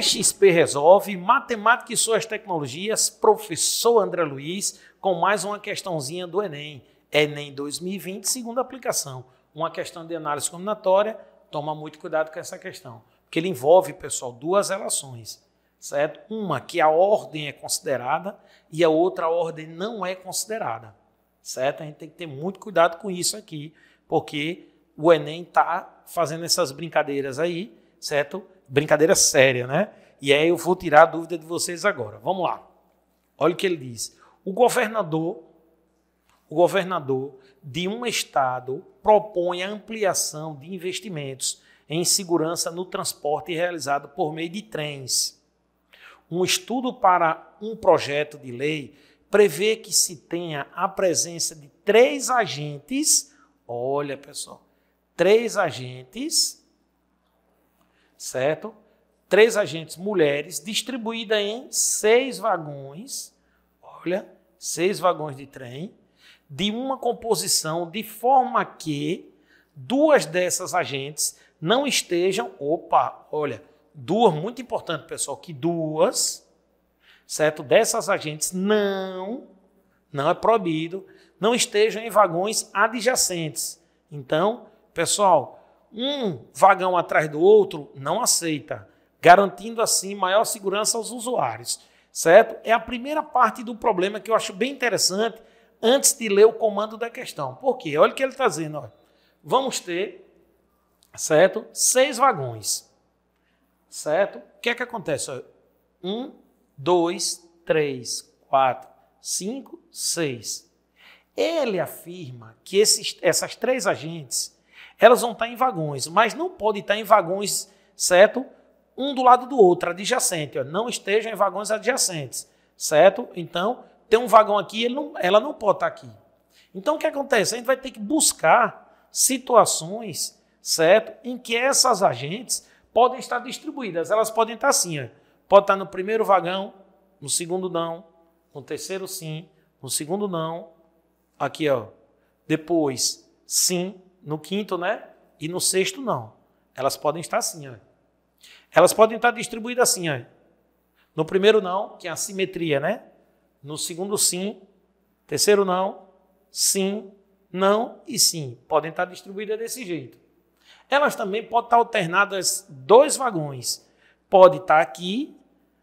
XP Resolve, Matemática e Suas Tecnologias, professor André Luiz, com mais uma questãozinha do Enem. Enem 2020, segunda aplicação. Uma questão de análise combinatória, toma muito cuidado com essa questão, porque ele envolve, pessoal, duas relações, certo? Uma que a ordem é considerada e a outra a ordem não é considerada, certo? A gente tem que ter muito cuidado com isso aqui, porque o Enem está fazendo essas brincadeiras aí, certo? brincadeira séria, né? E aí eu vou tirar a dúvida de vocês agora. Vamos lá. Olha o que ele diz. O governador, o governador de um estado propõe a ampliação de investimentos em segurança no transporte realizado por meio de trens. Um estudo para um projeto de lei prevê que se tenha a presença de três agentes, olha pessoal, três agentes certo? Três agentes mulheres, distribuída em seis vagões, olha, seis vagões de trem, de uma composição de forma que duas dessas agentes não estejam, opa, olha, duas, muito importante, pessoal, que duas, certo? Dessas agentes não, não é proibido, não estejam em vagões adjacentes. Então, pessoal, um vagão atrás do outro, não aceita, garantindo assim maior segurança aos usuários, certo? É a primeira parte do problema que eu acho bem interessante antes de ler o comando da questão. Por quê? Olha o que ele está dizendo. Olha. Vamos ter, certo? Seis vagões, certo? O que é que acontece? Olha. Um, dois, três, quatro, cinco, seis. Ele afirma que esses, essas três agentes elas vão estar em vagões, mas não pode estar em vagões, certo? Um do lado do outro, adjacente. Ó. Não estejam em vagões adjacentes, certo? Então, tem um vagão aqui, não, ela não pode estar aqui. Então, o que acontece? A gente vai ter que buscar situações, certo? Em que essas agentes podem estar distribuídas. Elas podem estar assim, ó. pode estar no primeiro vagão, no segundo não, no terceiro sim, no segundo não, aqui ó, depois sim, no quinto, né? E no sexto, não. Elas podem estar assim, ó. Elas podem estar distribuídas assim, ó. No primeiro, não, que é a simetria, né? No segundo, sim. Terceiro, não. Sim, não e sim. Podem estar distribuídas desse jeito. Elas também podem estar alternadas dois vagões. Pode estar aqui,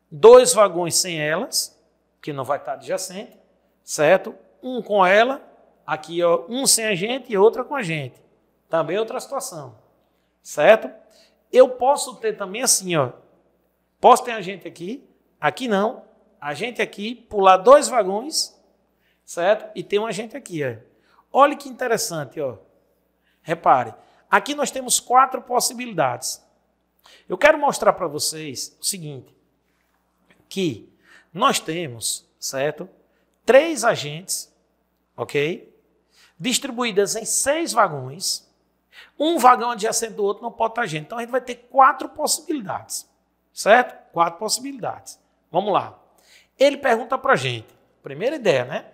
dois vagões sem elas, que não vai estar adjacente, certo? Um com ela, aqui ó, um sem a gente e outra com a gente. Também é outra situação. Certo? Eu posso ter também assim, ó. Posso ter a gente aqui, aqui não, a gente aqui, pular dois vagões, certo? E tem um agente aqui, ó. É. Olha que interessante, ó. Repare, aqui nós temos quatro possibilidades. Eu quero mostrar para vocês o seguinte, que nós temos, certo? Três agentes, ok? Distribuídas em seis vagões, um vagão adjacente do outro não pode estar gente. Então a gente vai ter quatro possibilidades, certo? Quatro possibilidades. Vamos lá. Ele pergunta para a gente, primeira ideia, né?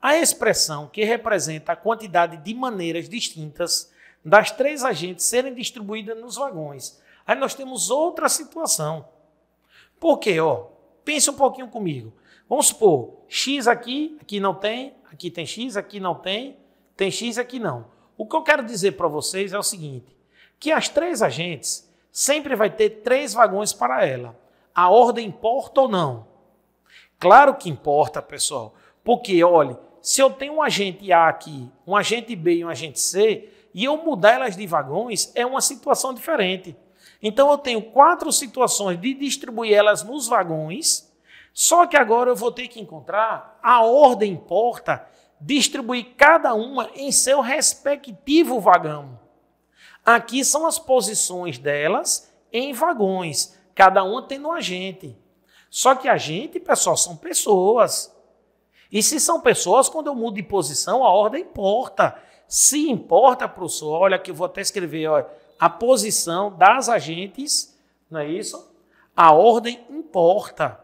A expressão que representa a quantidade de maneiras distintas das três agentes serem distribuídas nos vagões. Aí nós temos outra situação. Por quê? Ó, pense um pouquinho comigo. Vamos supor, X aqui, aqui não tem, aqui tem X, aqui não tem, tem X, aqui não. O que eu quero dizer para vocês é o seguinte: que as três agentes sempre vai ter três vagões para ela. A ordem importa ou não? Claro que importa, pessoal. Porque, olha, se eu tenho um agente A aqui, um agente B e um agente C, e eu mudar elas de vagões, é uma situação diferente. Então eu tenho quatro situações de distribuir elas nos vagões, só que agora eu vou ter que encontrar a ordem importa distribuir cada uma em seu respectivo vagão. Aqui são as posições delas em vagões, cada uma tendo um agente. Só que agente, pessoal, são pessoas. E se são pessoas, quando eu mudo de posição, a ordem importa. Se importa, professor, olha que eu vou até escrever, olha, a posição das agentes, não é isso? A ordem importa.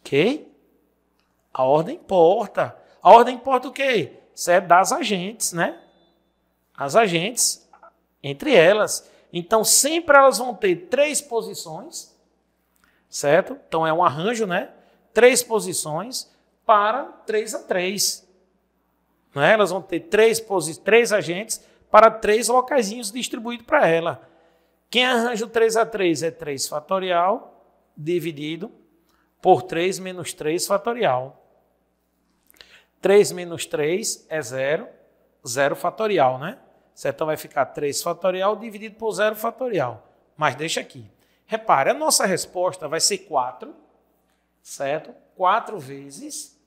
Ok? A ordem importa. A ordem importa o quê? Isso é das agentes, né? As agentes, entre elas. Então, sempre elas vão ter três posições, certo? Então, é um arranjo, né? Três posições para três a três, Né? Elas vão ter três, três agentes para três locaizinhos distribuídos para ela. Quem arranja o 3 a 3 é 3 fatorial dividido por 3 menos 3 fatorial. 3 menos 3 é 0, 0 fatorial, né? Então vai ficar 3 fatorial dividido por 0 fatorial. Mas deixa aqui. Repare, a nossa resposta vai ser 4, certo? 4 vezes,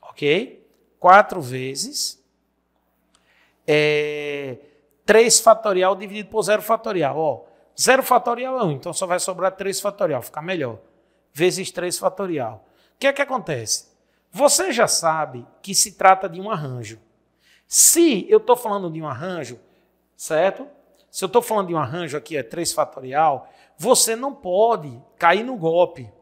ok? 4 vezes é, 3 fatorial dividido por 0 fatorial. Ó, 0 fatorial é 1, então só vai sobrar 3 fatorial, fica melhor. Vezes 3 fatorial. O que é que acontece? Você já sabe que se trata de um arranjo. Se eu estou falando de um arranjo, certo? Se eu estou falando de um arranjo aqui, é 3 fatorial, você não pode cair no golpe.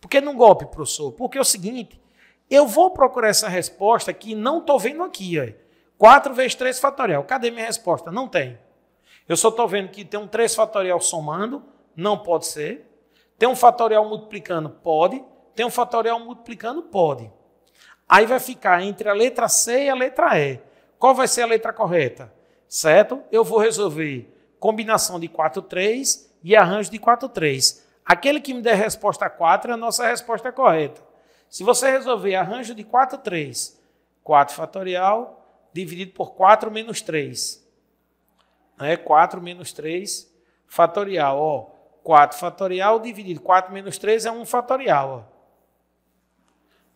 Por que no golpe, professor? Porque é o seguinte, eu vou procurar essa resposta que não estou vendo aqui. Ó. 4 vezes 3 fatorial. Cadê minha resposta? Não tem. Eu só estou vendo que tem um 3 fatorial somando, não pode ser. Tem um fatorial multiplicando, pode. Tem um fatorial multiplicando, pode. Aí vai ficar entre a letra C e a letra E. Qual vai ser a letra correta? Certo? Eu vou resolver combinação de 4, 3 e arranjo de 4, 3. Aquele que me der resposta 4 é a nossa resposta correta. Se você resolver arranjo de 4, 3, 4 fatorial dividido por 4 menos 3. Né? 4 menos 3 fatorial. Ó, 4 fatorial dividido 4 menos 3 é 1 fatorial. Ó.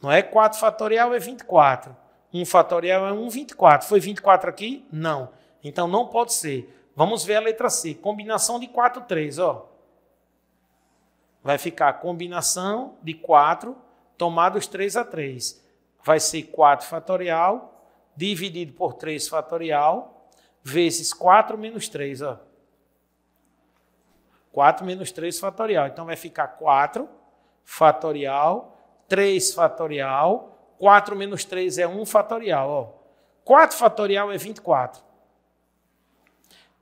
Não é 4 fatorial, é 24. 1 fatorial é 1, 24. Foi 24 aqui? Não. Então não pode ser. Vamos ver a letra C. Combinação de 4, 3, ó. Vai ficar combinação de 4 tomados 3 a 3. Vai ser 4 fatorial dividido por 3 fatorial vezes 4 menos 3, ó. 4 menos 3 fatorial. Então vai ficar 4 fatorial 3 fatorial, 4 menos 3 é 1 fatorial. Ó. 4 fatorial é 24.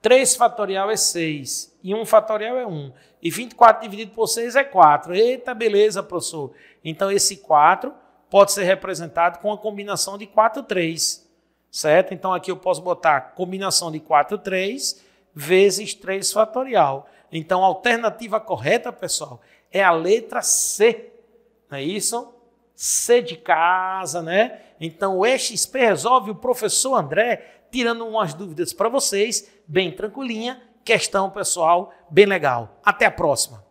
3 fatorial é 6. E 1 fatorial é 1. E 24 dividido por 6 é 4. Eita, beleza, professor. Então, esse 4 pode ser representado com a combinação de 4, 3. Certo? Então, aqui eu posso botar combinação de 4, 3 vezes 3 fatorial. Então, a alternativa correta, pessoal, é a letra C não é isso? ser de casa, né? Então o XP resolve o professor André tirando umas dúvidas para vocês, bem tranquilinha, questão pessoal bem legal. Até a próxima.